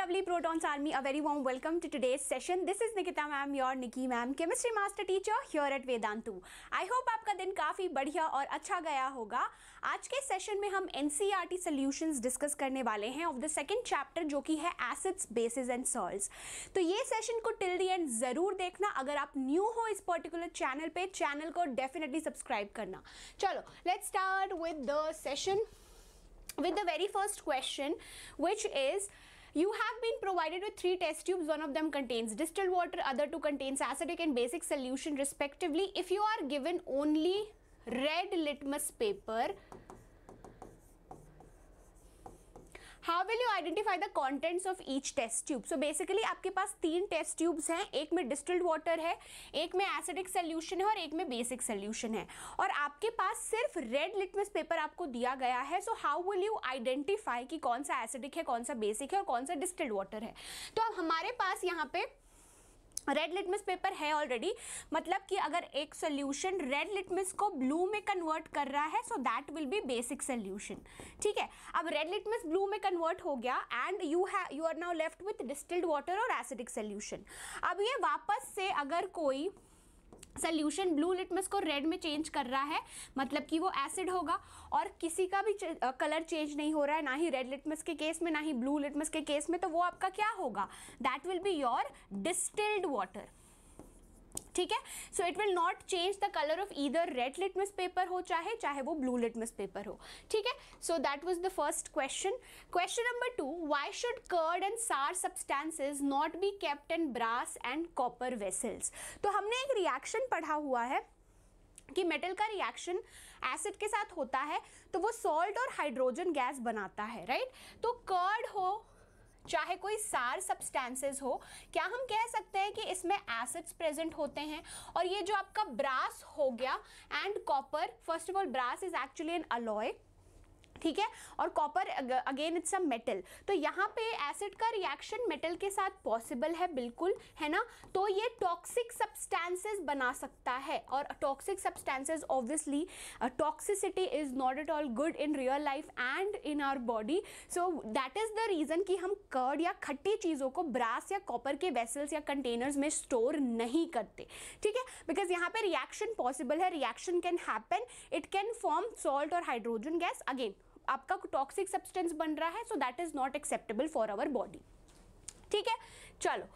lovely Protons Army, a very warm welcome to today's session. This is Nikita ma'am, your Nikki ma'am, chemistry master teacher here at Vedantu. I hope आपका दिन काफ़ी बढ़िया और अच्छा गया होगा आज के सेशन में हम N C R T solutions discuss करने वाले हैं ऑफ द सेकेंड चैप्टर जो कि है एसिड्स बेसिस एंड सॉल्ट्स तो ये सेशन को टिल दी एंड ज़रूर देखना अगर आप न्यू हो इस पर्टिकुलर चैनल पे चैनल को डेफिनेटली सब्सक्राइब करना चलो let's start with the session with the very first question which is You have been provided with three test tubes. One of them contains distilled water, other two contains acidic and basic solution respectively. If you are given only red litmus paper, how will you identify the contents of each test tube so basically आपके पास तीन test tubes हैं एक में distilled water है एक में acidic solution है और एक में बेसिक सोल्यूशन है और आपके पास सिर्फ रेड लिटमस पेपर आपको दिया गया है so how will you identify कि कौन सा एसिडिक है कौन सा बेसिक है और कौन सा डिस्टिल्ड वाटर है तो अब हमारे पास यहाँ पे रेड लिटमिस पेपर है ऑलरेडी मतलब कि अगर एक सोल्यूशन रेड लिटमिस को ब्लू में कन्वर्ट कर रहा है so that will be basic solution ठीक है अब रेड लिटमिस ब्लू में कन्वर्ट हो गया एंड यू है you are now left with distilled water और एसिडिक सोल्यूशन अब ये वापस से अगर कोई सल्यूशन ब्लू लिटमस को रेड में चेंज कर रहा है मतलब कि वो एसिड होगा और किसी का भी कलर चेंज नहीं हो रहा है ना ही रेड लिटमस के केस में ना ही ब्लू लिटमस के केस में तो वो आपका क्या होगा that will be your distilled water ठीक है so it will not change the colour of either red litmus paper हो चाहे चाहे वो ब्लू लिटमस पेपर हो ठीक है so that was the first question question number two why should curd and sour substances not be kept in brass and copper vessels तो हमने एक रिएक्शन पढ़ा हुआ है कि मेटल का रिएक्शन एसिड के साथ होता है तो वो सॉल्ट और हाइड्रोजन गैस बनाता है राइट तो कर्ड हो चाहे कोई सार सब्सटेंसेस हो क्या हम कह सकते हैं कि इसमें एसिड्स प्रेजेंट होते हैं और ये जो आपका ब्रास हो गया and copper first of all brass is actually an alloy ठीक है और copper again it's a metal तो यहाँ पे एसिड का रिएक्शन मेटल के साथ पॉसिबल है बिल्कुल है ना तो ये टॉक्सिक सब्सटेंसेस बना सकता है और toxic substances obviously toxicity is not at all good in real life and in our body so that is the reason कि हम कर्ड या खट्टी चीज़ों को ब्रास या कॉपर के वेसल्स या कंटेनर्स में स्टोर नहीं करते ठीक है बिकॉज यहाँ पे रिएक्शन पॉसिबल है reaction can happen it can form salt और हाइड्रोजन गैस अगेन आपका टॉक्सिक सब्सटेंस बन रहा है so that is not acceptable for our body ठीक है चलो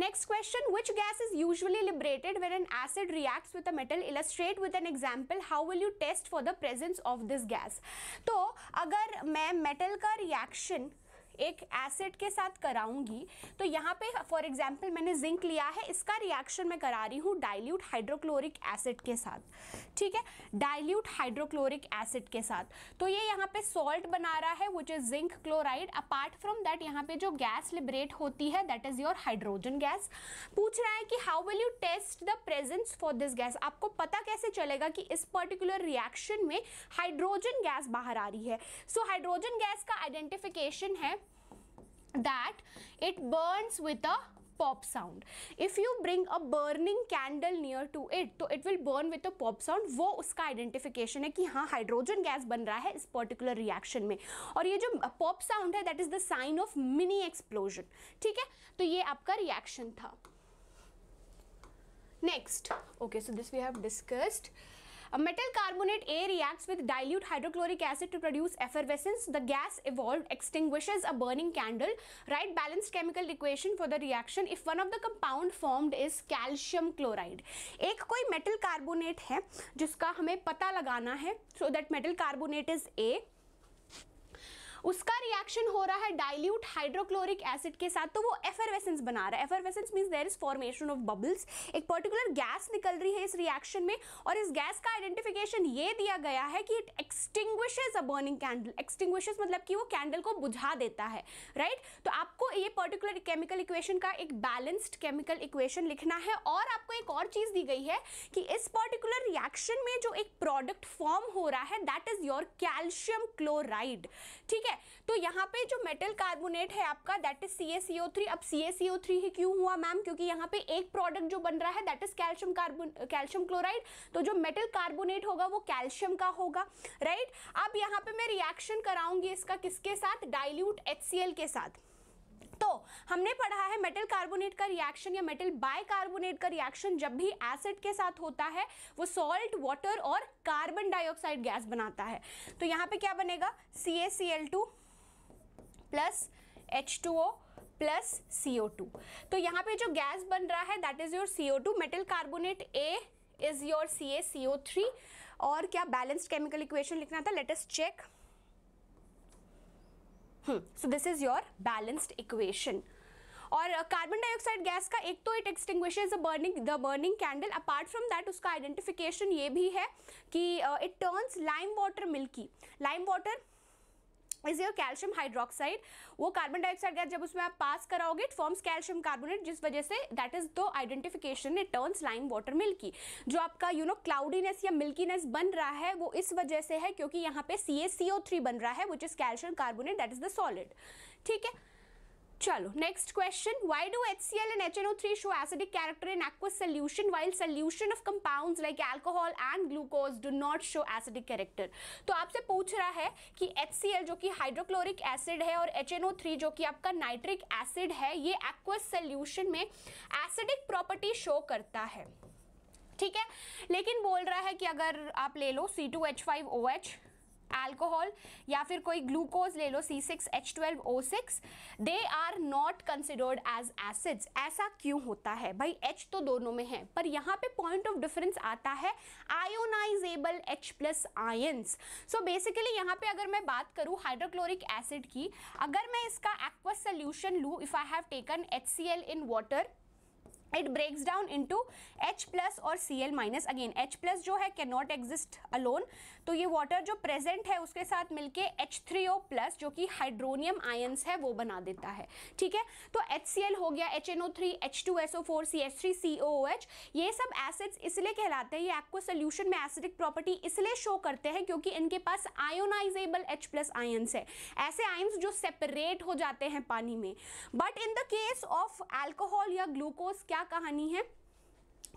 next question which gas is usually liberated where an acid react with a metal illustrate with an example how will you test for the presence of this gas तो अगर मैं metal का reaction एक acid के साथ कराऊंगी तो यहाँ पे फॉर एग्जाम्पल मैंने जिंक लिया है इसका रिएक्शन मैं करा रही हूँ डाइल्यूट हाइड्रोक्लोरिक एसिड के साथ ठीक है डाइल्यूट हाइड्रोक्लोरिक एसिड के साथ तो ये यहाँ पे सॉल्ट बना रहा है which is zinc chloride apart from that यहाँ पे जो गैस लिबरेट होती है that is your hydrogen gas पूछ रहा है कि how will you test the presence for this gas आपको पता कैसे चलेगा कि इस पर्टिकुलर रिएक्शन में हाइड्रोजन गैस बाहर आ रही है सो हाइड्रोजन गैस का आइडेंटिफिकेशन है that it burns with a pop sound. If you bring a burning candle near to it, तो it will burn with a pop sound. वो उसका identification है कि हाँ हाइड्रोजन गैस बन रहा है इस पर्टिकुलर रिएक्शन में और ये जो पॉप साउंड है that is the sign of mini explosion ठीक है तो ये आपका रिएक्शन था next okay so this we have discussed A metal carbonate A reacts with dilute hydrochloric acid to produce effervescence. The gas evolved extinguishes a burning candle. Write balanced chemical equation for the reaction if one of the compound formed is calcium chloride. एक कोई metal carbonate है जिसका हमें पता लगाना है so that metal carbonate is A उसका reaction हो रहा है डाइल्यूट हाइड्रोक्लोरिक एसिड के साथ तो वो एफरवेसेंस बना रहा है effervescence means there is formation of bubbles एक पर्टिकुलर गैस निकल रही है इस रिएक्शन में और इस गैस का आइडेंटिफिकेशन ये दिया गया है कि it extinguishes a burning candle extinguishes मतलब कि वो कैंडल को बुझा देता है राइट right? तो आपको ये पर्टिकुलर केमिकल इक्वेशन का एक बैलेंस्ड केमिकल इक्वेशन लिखना है और आपको एक और चीज़ दी गई है कि इस पर्टिकुलर रिएक्शन में जो एक प्रोडक्ट फॉर्म हो रहा है that is your calcium chloride ठीक है है तो यहाँ पे जो मेटल कार्बोनेट है आपका that is C A C O three अब C A C O three ही क्यों हुआ मैम क्योंकि यहाँ पे एक प्रोडक्ट जो बन रहा है that is calcium carbon calcium chloride तो जो मेटल कार्बोनेट होगा वो कैल्शियम का होगा राइट अब यहाँ पे मैं रिएक्शन कराऊंगी इसका किसके साथ डायल्यूट एच के साथ तो हमने पढ़ा है मेटल कार्बोनेट का रिएक्शन या मेटल बाइकार्बोनेट का रिएक्शन जब भी एसिड के साथ होता है वो सॉल्ट वाटर और कार्बन डाइऑक्साइड गैस बनाता है तो यहाँ पे क्या बनेगा C A C L two plus H two O plus C O two तो यहाँ पे जो गैस बन रहा है that is your C O two metal carbonate A is your C A C O three और क्या बैलेंस्ड केमिकल इक्वेशन लिखना था latest check so this is your balanced equation और कार्बन डाइऑक्साइड गैस का एक तो it extinguish the burning the burning candle apart from that उसका identification ये भी है कि it turns lime water milky lime water is your calcium hydroxide वो कार्बन डाइऑक्साइड गैस जब उसमें आप पास कराओगे इट फॉर्म्स कैल्शियम कार्बोनेट जिस वजह से दैट इज दो identification it turns lime water milky जो आपका यू नो क्लाउडीनेस या मिल्कीनेस बन रहा है वो इस वजह से है क्योंकि यहाँ पे सी बन रहा है which is calcium carbonate that is the solid ठीक है चलो next question why do HCl and HNO3 show acidic character in aqueous solution while solution of compounds like alcohol and glucose do not show acidic character तो आपसे पूछ रहा है कि HCl जो कि हाइड्रोक्लोरिक एसिड है और HNO3 जो कि आपका नाइट्रिक एसिड है ये एक्वस सॉल्यूशन में एसिडिक प्रॉपर्टी शो करता है ठीक है लेकिन बोल रहा है कि अगर आप ले लो C2H5OH एल्कोहल या फिर कोई ग्लूकोज ले लो C six H twelve O six they are not considered as acids ऐसा क्यों होता है भाई एच तो दोनों में है पर यहाँ पे पॉइंट ऑफ डिफरेंस आता है ionisable H plus ions so basically यहाँ पे अगर मैं बात करूँ हाइड्रोक्लोरिक एसिड की अगर मैं इसका एक्वस सोल्यूशन लूँ if I have taken H C L in water it breaks down into H plus और C L minus again H plus जो है कैन नॉट एग्जिस्ट अलोन तो ये वाटर जो प्रेजेंट है उसके साथ मिलके एच थ्री ओ प्लस जो कि हाइड्रोनियम आयंस है वो बना देता है ठीक है तो एच सी एल हो गया HNO3 H2SO4 CH3COOH ये सब एसिड्स इसलिए कहलाते हैं ये आपको सोल्यूशन में एसिडिक प्रॉपर्टी इसलिए शो करते हैं क्योंकि इनके पास आयोनाइजेबल एच प्लस है ऐसे आयंस जो सेपरेट हो जाते हैं पानी में but in the case of alcohol या ग्लूकोज क्या कहानी है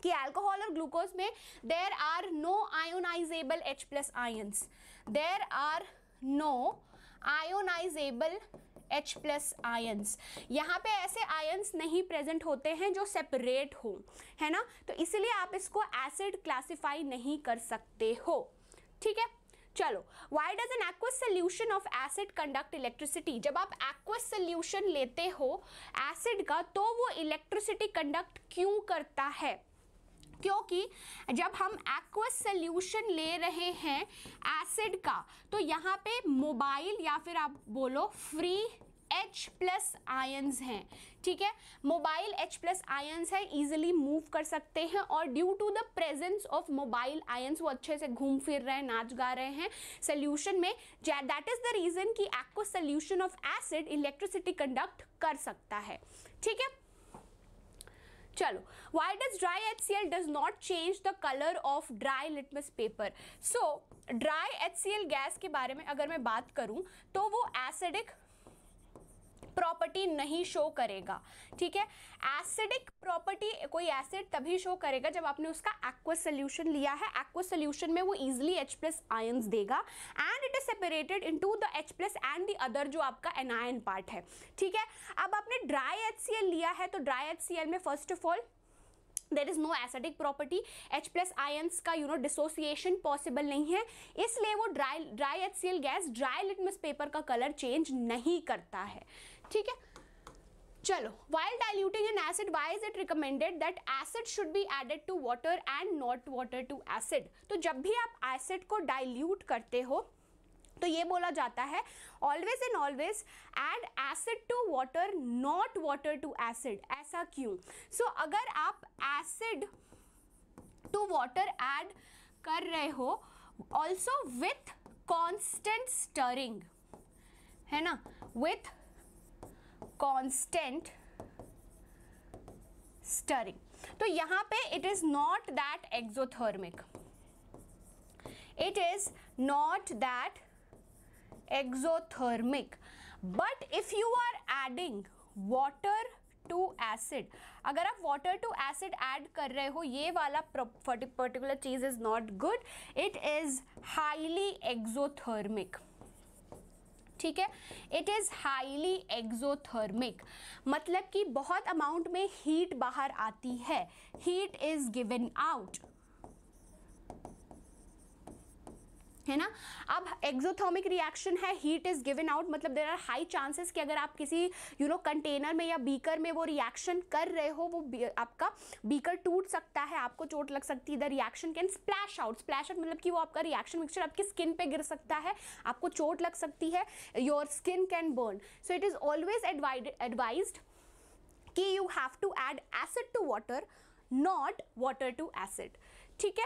कि अल्कोहल और ग्लूकोज में there are no ionisable H plus ions there are no ionisable H plus ions यहाँ पे ऐसे आयन्स नहीं प्रेजेंट होते हैं जो सेपरेट हो है ना तो इसलिए आप इसको एसिड क्लासिफाई नहीं कर सकते हो ठीक है चलो why does an aqueous solution of acid conduct electricity जब आप एक्वस सोल्यूशन लेते हो एसिड का तो वो इलेक्ट्रिसिटी कंडक्ट क्यों करता है क्योंकि जब हम एक्वस सोल्यूशन ले रहे हैं एसिड का तो यहाँ पे मोबाइल या फिर आप बोलो फ्री H प्लस आयन्स हैं ठीक है मोबाइल H प्लस आयन्स है इजिली मूव कर सकते हैं और due to the presence of mobile ions वो अच्छे से घूम फिर रहे हैं नाच गा रहे हैं सोल्यूशन में दैट इज़ द रीज़न कि aqueous solution of acid electricity conduct कर सकता है ठीक है चलो why does dry H C L does not change the colour of dry litmus paper so dry H C L gas के बारे में अगर मैं बात करूँ तो वो एसिडिक प्रॉपर्टी नहीं शो करेगा ठीक है एसिडिक प्रॉपर्टी कोई एसिड तभी शो करेगा जब आपने उसका एक्व सोल्यूशन लिया है एक्व सोल्यूशन में वो इजिली एच प्लस आयन्स देगा and it is separated in to the H plus and the other जो आपका एनायन पार्ट है ठीक है अब आपने ड्राई एच सी एल लिया है तो ड्राई एच सी एल में first of all there is no acidic property H plus ions का यू नो डिसोसिएशन पॉसिबल नहीं है इसलिए वो dry dry H C L gas dry litmus paper का कलर चेंज नहीं करता है ठीक है चलो while diluting an acid why is it recommended that acid should be added to water and not water to acid तो जब भी आप एसिड को डाइल्यूट करते हो तो ये बोला जाता है always and always add acid to water not water to acid ऐसा क्यों सो so, अगर आप एसिड टू वॉटर एड कर रहे हो ऑल्सो विथ कॉन्स्टेंट स्टरिंग है ना विथ कॉन्स्टेंट स्टरिंग तो यहाँ पे it is not that exothermic it is not that exothermic but if you are adding water to acid अगर आप वाटर टू एसिड एड कर रहे हो ये वाला पर्टिकुलर चीज is not good it is highly exothermic ठीक है इट इज़ हाईली एक्जोथर्मिक मतलब कि बहुत अमाउंट में हीट बाहर आती है हीट इज़ गिवन आउट है ना अब एक्सोथर्मिक रिएक्शन है हीट इज गिवन आउट मतलब देर आर हाई चांसेस कि अगर आप किसी यू नो कंटेनर में या बीकर में वो रिएक्शन कर रहे हो वो आपका बीकर टूट सकता है आपको चोट लग सकती है the reaction can splash out splash out मतलब कि वो आपका रिएक्शन मिक्सचर आपकी स्किन पे गिर सकता है आपको चोट लग सकती है your skin can burn so it is always advise कि you have to add acid to water not water to acid ठीक है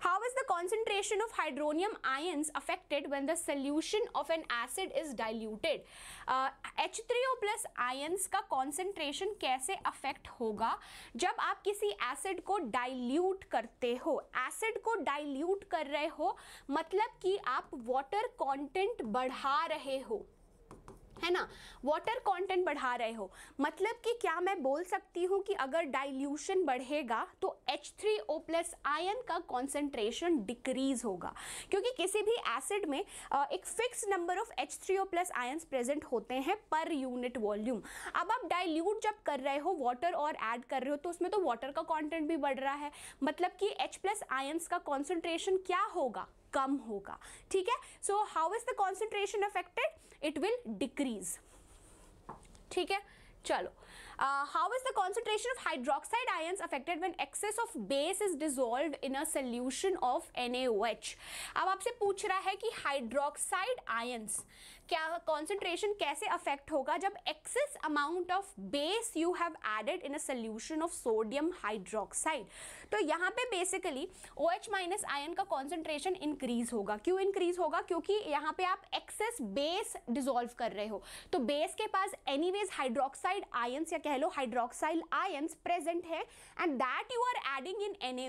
How is the concentration of hydronium ions affected when the solution of an acid is diluted? Uh, H3O plus ions का concentration कैसे affect होगा जब आप किसी acid को dilute करते हो एसिड को डाइल्यूट कर रहे हो मतलब कि आप वाटर कंटेंट बढ़ा रहे हो है ना वाटर कंटेंट बढ़ा रहे हो मतलब कि क्या मैं बोल सकती हूँ कि अगर डाइल्यूशन बढ़ेगा तो H3O प्लस आयन का कॉन्सेंट्रेशन डिक्रीज होगा क्योंकि किसी भी एसिड में एक fix number of H3O plus ions present होते हैं पर यूनिट वॉल्यूम अब आप डाइल्यूट जब कर रहे हो वाटर और ऐड कर रहे हो तो उसमें तो वाटर का कॉन्टेंट भी बढ़ रहा है मतलब कि एच प्लस आयन्स का कॉन्सेंट्रेशन क्या होगा कम होगा ठीक है so how is the concentration affected it will decrease ठीक है चलो how is the concentration of hydroxide ions affected when excess of base is dissolve in a solution of an अब आपसे पूछ रहा है कि हाइड्रोक्साइड आयन्स क्या कॉन्सेंट्रेशन कैसे अफेक्ट होगा जब excess amount of base you have added in a solution of sodium hydroxide तो यहाँ पे basically O H minus ion का कॉन्सेंट्रेशन इंक्रीज होगा क्यों इंक्रीज होगा क्योंकि यहाँ पे आप एक्सेस बेस डिजोल्व कर रहे हो तो बेस के पास वेज हाइड्रोक्साइड आयन्स या कह लो हाइड्रोक्साइड आयन्स प्रेजेंट है and that you are adding in an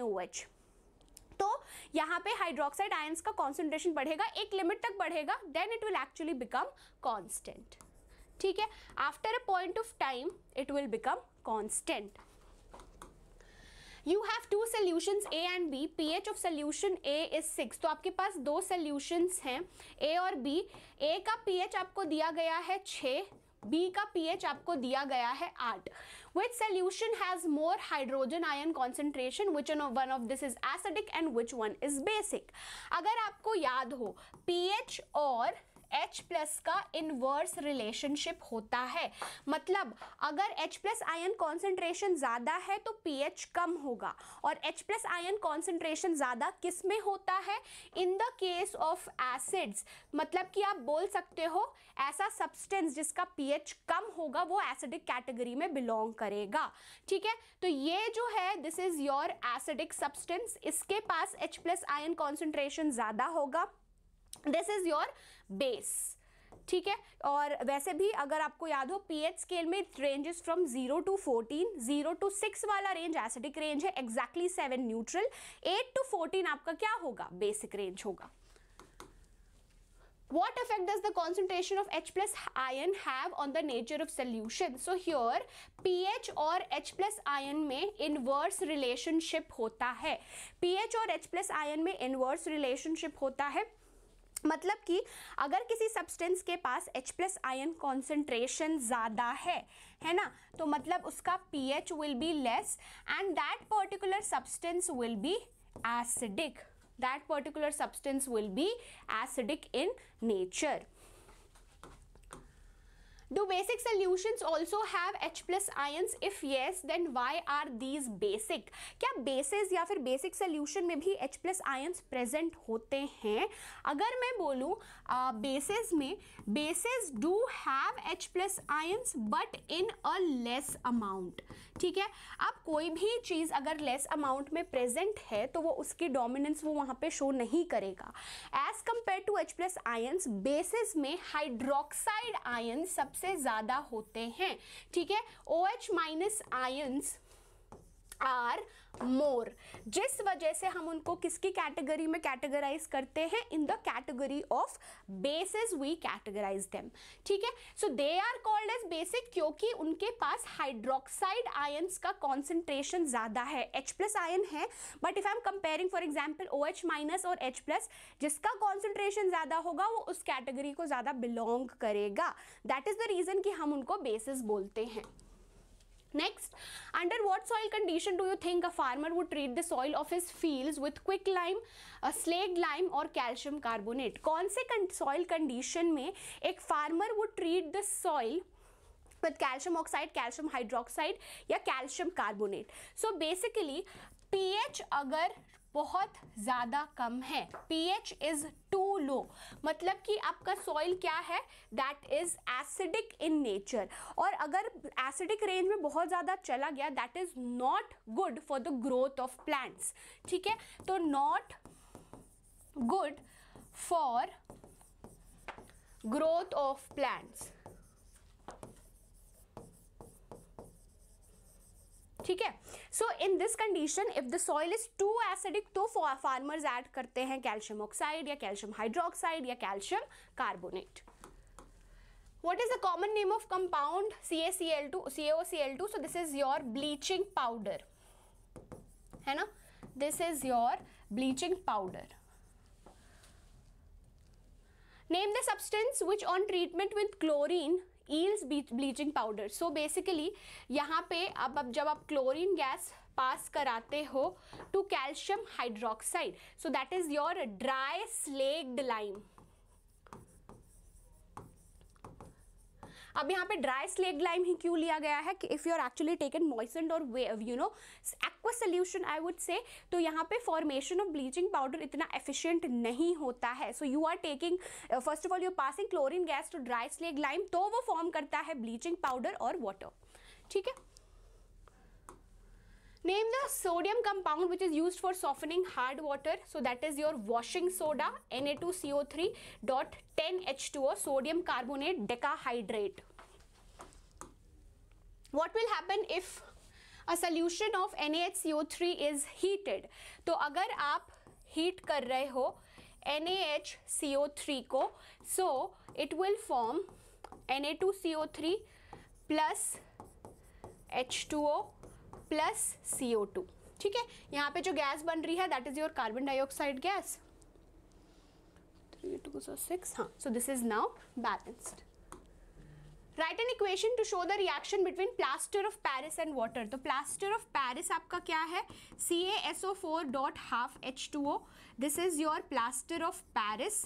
तो यहाँ पे हाइड्रोक्साइड आयंस का कॉन्सेंट्रेशन बढ़ेगा एक लिमिट तक बढ़ेगा then it will actually become constant ठीक है after a point of time it will become constant you have two solutions A and B P H of solution A is six तो आपके पास दो solutions हैं ए और B ए का P H आपको दिया गया है छ बी का पी एच आपको दिया गया है आठ which solution has more hydrogen ion concentration which one of this is acidic and which one is basic agar aapko yaad ph or H plus का इनवर्स रिलेशनशिप होता है मतलब अगर एच प्लस आयन कॉन्सेंट्रेशन ज़्यादा है तो H कम होगा और एच प्लस आयन कॉन्सेंट्रेशन ज़्यादा किस में होता है in the case of acids मतलब कि आप बोल सकते हो ऐसा सब्सटेंस जिसका एच कम होगा वो एसिडिक कैटेगरी में बिलोंग करेगा ठीक है तो ये जो है this is your acidic substance इसके पास एच प्लस आयन कॉन्सेंट्रेशन ज़्यादा होगा दिस इज योर बेस ठीक है और वैसे भी अगर आपको याद हो पीएच स्केल में ranges from zero to fourteen zero to six वाला रेंज एसिडिक रेंज है exactly seven neutral eight to fourteen आपका क्या होगा बेसिक रेंज होगा what effect does the concentration of H plus ion have on the nature of solution? So here pH or H plus ion में inverse relationship होता है pH और H plus ion में inverse relationship होता है मतलब कि अगर किसी सब्सटेंस के पास H प्लस आयन कॉन्सेंट्रेशन ज़्यादा है है ना तो मतलब उसका P H will be less and that particular substance will be acidic that particular substance will be acidic in nature Do basic solutions also have H plus ions? If yes, then why are these basic? क्या bases या फिर basic solution में भी H plus ions present होते हैं अगर मैं बोलूँ bases में bases do have H plus ions but in a less amount ठीक है अब कोई भी चीज़ अगर less amount में present है तो वो उसकी dominance वो वहाँ पे show नहीं करेगा As compared to H plus ions, bases में hydroxide ions सबसे सबसे ज़्यादा होते हैं ठीक है O H minus ions are more जिस वजह से हम उनको किसकी कैटेगरी में कैटेगराइज करते हैं in the category of basis we categorize them ठीक है so they are called as basic क्योंकि उनके पास हाइड्रोक्साइड आयन्स का कॉन्सेंट्रेशन ज़्यादा है एच प्लस आयन है but if I am comparing for example O H minus और एच प्लस जिसका कॉन्सेंट्रेशन ज़्यादा होगा वो उस कैटेगरी को ज़्यादा बिलोंग करेगा दैट इज़ द रीज़न कि हम उनको बेसिस बोलते हैं Next, under what soil condition do you think a farmer would treat the soil of his fields with quick lime, a slaked lime or calcium carbonate? कौन से soil condition में एक farmer would treat the soil with calcium oxide, calcium hydroxide या calcium carbonate? So basically pH अगर बहुत ज़्यादा कम है P H is too low मतलब कि आपका सॉइल क्या है that is acidic in nature और अगर एसिडिक रेंज में बहुत ज़्यादा चला गया that is not good for the growth of plants ठीक है तो not good for growth of plants ठीक है so in this condition if the soil is too acidic तो फार्मर्स ऐड करते हैं कैल्शियम ऑक्साइड या कैल्शियम हाइड्रोक्साइड या calcium carbonate what is the common name of compound C A C L two C O C L two so this is your bleaching powder है ना this is your bleaching powder name the substance which on treatment with chlorine yields bleaching powder so basically यहाँ पे अब अब जब आप chlorine gas pass कराते हो to calcium hydroxide so that is your dry slaked lime अब यहाँ पे ड्राई स्लेग लाइम ही क्यों लिया गया है कि if you are actually taken moistened और you know aqua solution I would say तो यहाँ पे फॉर्मेशन ऑफ ब्लीचिंग पाउडर इतना एफिशिएंट नहीं होता है so you are taking first of all you passing chlorine gas to dry slake lime तो वो फॉर्म करता है ब्लीचिंग पाउडर और वाटर ठीक है Name the sodium compound which is used for softening hard water. So that is your washing soda Na2CO3 dot 10H2O sodium carbonate decahydrate. What will happen if a solution of NaHCO3 is heated? So agar आप heat कर रहे हो NaHCO3 को so it will form Na2CO3 plus H2O plus C O two ठीक है यहाँ पे जो गैस बन रही है that is your carbon dioxide gas three two so six हाँ so this is now balanced right an equation to show the reaction between plaster of Paris and water तो प्लास्टर ऑफ पैरिस आपका क्या है C A S O four dot half H two O this is your plaster of Paris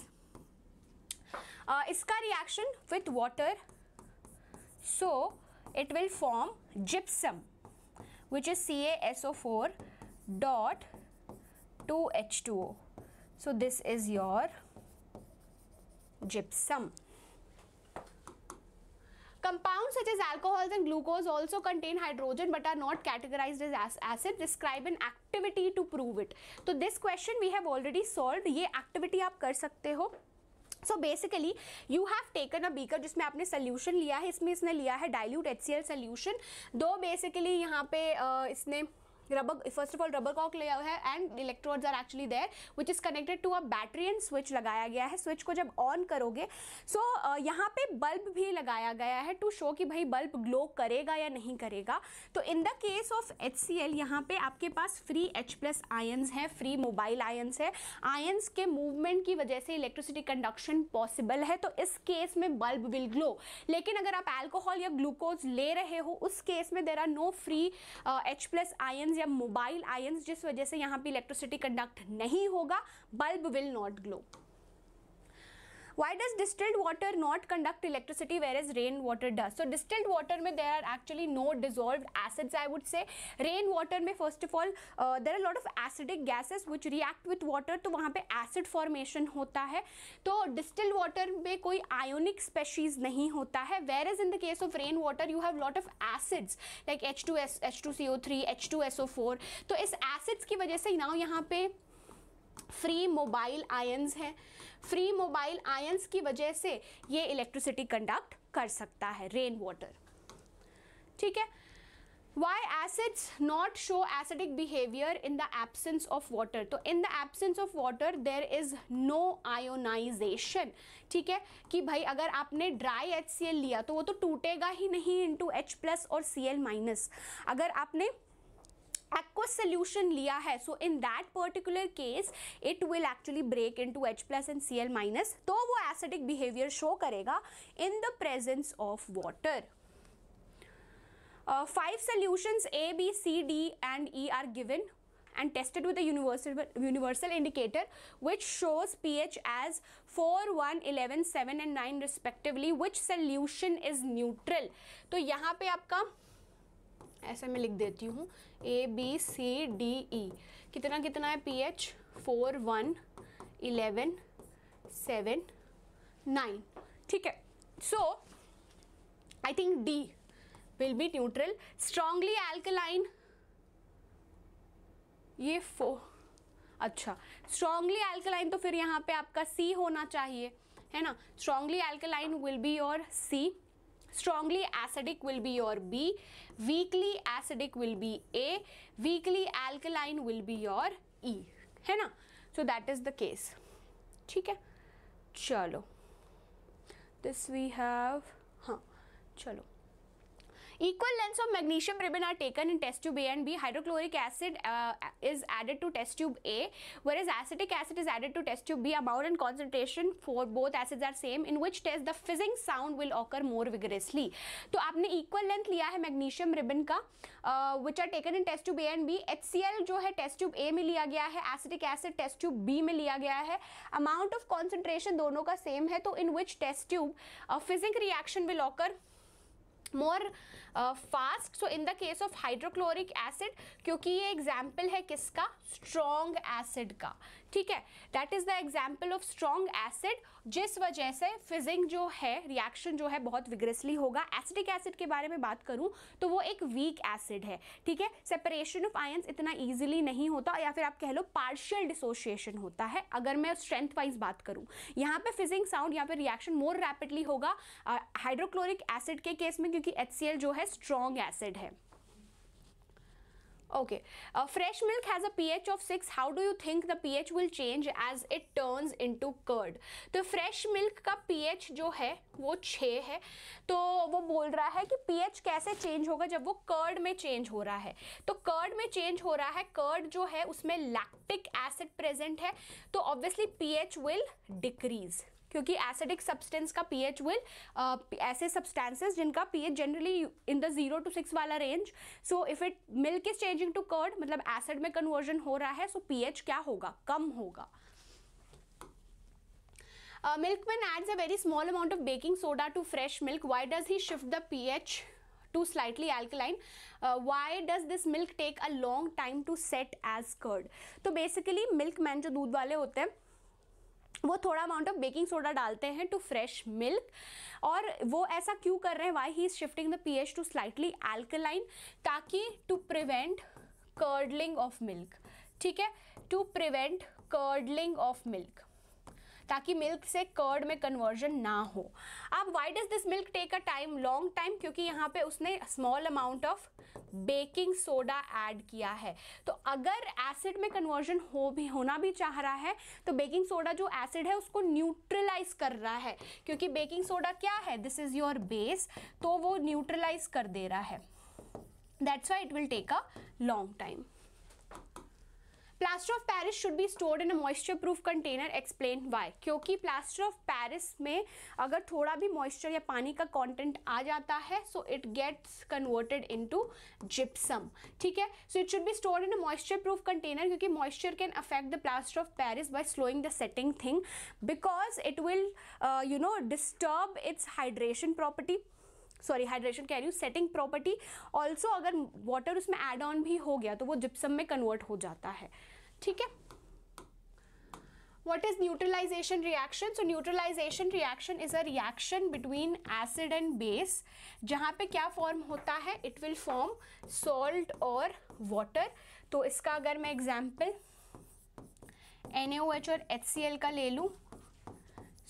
इसका reaction with water so it will form gypsum which is CaSO4 dot 2H2O. So this is your gypsum. Compounds such as alcohols and glucose also contain hydrogen but are not categorized as acid. Describe an activity to prove it. So this question we have already solved. ये activity आप कर सकते हो so basically you have taken a beaker जिसमें आपने solution लिया है इसमें इसने लिया है डायल्यूट एच सी सोल्यूशन दो बेसिकली यहाँ पे uh, इसने rubber first of all rubber cock layer है and electrodes are actually there which is connected to a battery and switch लगाया गया है switch को जब on करोगे so uh, यहाँ पे bulb भी लगाया गया है to show कि भाई bulb glow करेगा या नहीं करेगा तो in the case of HCl यहाँ पे आपके पास free H plus ions है free mobile ions है ions के movement की वजह से electricity conduction possible है तो इस case में bulb will glow लेकिन अगर आप alcohol या glucose ले रहे हो उस case में there are no free uh, H plus ions ions या मोबाइल आयन्स जिस वजह से यहाँ पे इलेक्ट्रिसिटी कंडक्ट नहीं होगा bulb will not glow why does distilled water not conduct electricity whereas rain water does so distilled water mein there are actually no dissolved acids i would say rain water mein first of all uh, there are a lot of acidic gases which react with water to wahan pe acid formation hota hai to distilled water mein koi ionic species nahi hota hai whereas in the case of rain water you have lot of acids like h2s h2co3 h2so4 to is acids ki wajah se now yahan pe free mobile ions हैं free mobile ions की वजह से ये electricity conduct कर सकता है rain water ठीक है why acids not show acidic behavior in the absence of water तो in the absence of water there is no ionization ठीक है कि भाई अगर आपने dry HCl लिया तो वो तो टूटेगा ही नहीं into H प्लस और Cl माइनस अगर आपने aqueous solution लिया है so in that particular case it will actually break into H plus and C L minus तो वो एसिडिक बिहेवियर शो करेगा in the presence of water five solutions A, B, C, D and E are given and tested with a universal universal indicator which shows pH as 4, 1, 11, 7 and 9 respectively which solution is neutral. तो यहाँ पे आपका ऐसे मैं लिख देती हूँ A B C D E कितना कितना है P H four one eleven seven nine ठीक है so I think D will be neutral strongly alkaline ये फो अच्छा स्ट्रांगली एल्कलाइन तो फिर यहाँ पे आपका सी होना चाहिए है ना strongly alkaline will be your C strongly acidic will be your B, weakly acidic will be A, weakly alkaline will be your E. है ना so that is the case ठीक है चलो दिस वी हैव हाँ चलो Equal lengths of magnesium ribbon are taken in test tube A and B. Hydrochloric acid uh, is added to test tube A, whereas acetic acid is added to test tube B. Amount and concentration for both acids are same, in which test the fizzing sound will occur more vigorously. तो आपने equal length लिया है magnesium ribbon का, uh, which are taken in test tube A and B. HCl जो है test tube A में लिया गया है, acetic acid test tube B में लिया गया है. Amount of concentration दोनों का same है, तो in which test tube a uh, fizzing reaction will occur more fast so in the case of hydrochloric acid क्योंकि ये एग्जाम्पल है किसका स्ट्रोंग एसिड का ठीक है that is the example of strong acid जिस वजह से फिजिंग जो है रिएक्शन जो है बहुत विग्रेसली होगा एसिडिक एसिड के बारे में बात करूं तो वो एक वीक एसिड है ठीक है सेपरेशन ऑफ आयंस इतना ईजिली नहीं होता या फिर आप कह लो पार्शियल डिसोशिएशन होता है अगर मैं स्ट्रेंथ वाइज बात करूं यहाँ पे फिजिंग साउंड यहाँ पे रिएक्शन मोर रैपिडली होगा हाइड्रोक्लोरिक एसिड के केस में क्योंकि एच जो है स्ट्रॉन्ग एसिड है Okay, uh, fresh milk has a pH of 6. How do you think the pH will change as it turns into curd? तो fresh milk का pH जो है वो 6 है तो वो बोल रहा है कि pH कैसे change होगा जब वो curd में change हो रहा है तो curd में change हो रहा है curd जो है उसमें lactic acid present है तो obviously pH will decrease. क्योंकि एसिडिक सब्सटेंस का पी एच विल ऐसे सब्सटेंसेस जिनका P H generally in the zero to six वाला range so if it milk is changing to curd मतलब एसिड में conversion हो रहा है सो पी एच क्या होगा कम होगा milkman adds a very small amount of baking soda to fresh milk why does he shift the P H to slightly alkaline why does this milk take a long time to set as curd तो basically milkman जो दूध वाले होते हैं वो थोड़ा amount of baking soda डालते हैं टू फ्रेश मिल्क और वो ऐसा क्यों कर रहे हैं why he is shifting the P H to slightly alkaline ताकि to prevent curdling of milk ठीक है to prevent curdling of milk ताकि मिल्क से कर्ड में कन्वर्जन ना हो अब why does this milk take a time long time क्योंकि यहाँ पे उसने small amount of baking soda add किया है तो अगर एसिड में कन्वर्जन हो भी होना भी चाह रहा है तो बेकिंग सोडा जो एसिड है उसको न्यूट्रलाइज कर रहा है क्योंकि बेकिंग सोडा क्या है दिस इज़ योर बेस तो वो न्यूट्रलाइज कर दे रहा है that's why it will take a long time plaster of Paris should be stored in a moisture proof container explain why क्योंकि प्लास्टर ऑफ पैरिस में अगर थोड़ा भी मॉइस्चर या पानी का कॉन्टेंट आ जाता है so it gets converted to gypsum ठीक है so it should be stored in a moisture proof container क्योंकि moisture can affect the plaster of Paris by slowing the setting thing because it will you know disturb its hydration property sorry hydration कह रही हूँ setting property also अगर water उसमें add on भी हो गया तो वो जिप्सम में कन्वर्ट हो जाता है ठीक है what is neutralization reaction so neutralization reaction is a reaction between acid and base जहाँ पे क्या फॉर्म होता है इट विल फॉर्म सॉल्ट और वॉटर तो इसका अगर मैं example N A O H और एच सी एल का ले लूँ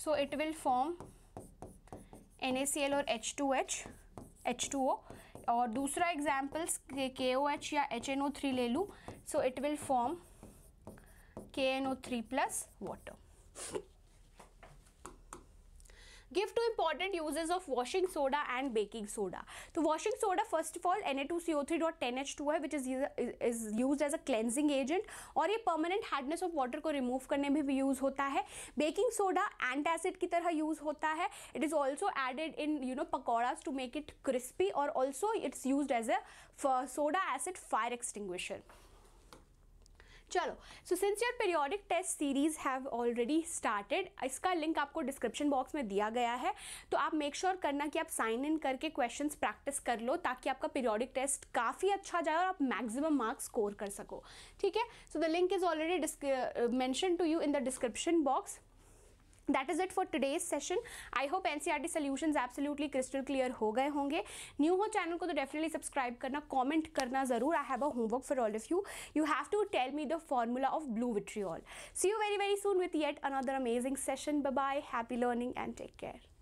so it will form N और H two H H two O और दूसरा एग्जाम्पल्स के ओ एच या एच एन ओ थ्री ले लूँ so it will form K N O three plus water give two important usages of washing soda and baking soda तो washing soda first of all N A two C O three dot ten H two है which is is use as a cleansing agent और ये permanent hardness of water को remove करने में भी use होता है बेकिंग सोडा एंट acid की तरह यूज होता है it is also added in you know pakoras to make it crispy और also it's use as a soda acid fire extinguisher चलो so since your periodic test series have already started इसका link आपको description box में दिया गया है तो आप मेक श्योर sure करना कि आप साइन इन करके क्वेश्चन प्रैक्टिस कर लो ताकि आपका पीरियोडिक टेस्ट काफ़ी अच्छा जाए और आप मैक्सिमम मार्क्स स्कोर कर सको ठीक है so the link is already mention to you in the description box that is it for today's session I hope N C R T solution absolutely crystal clear हो गए होंगे new हो channel को तो डेफिनेटली सब्सक्राइब करना comment करना जरूर I have a homework for all of you you have to tell me the formula of blue all see you very very soon with yet another amazing session ब bye happy learning and take care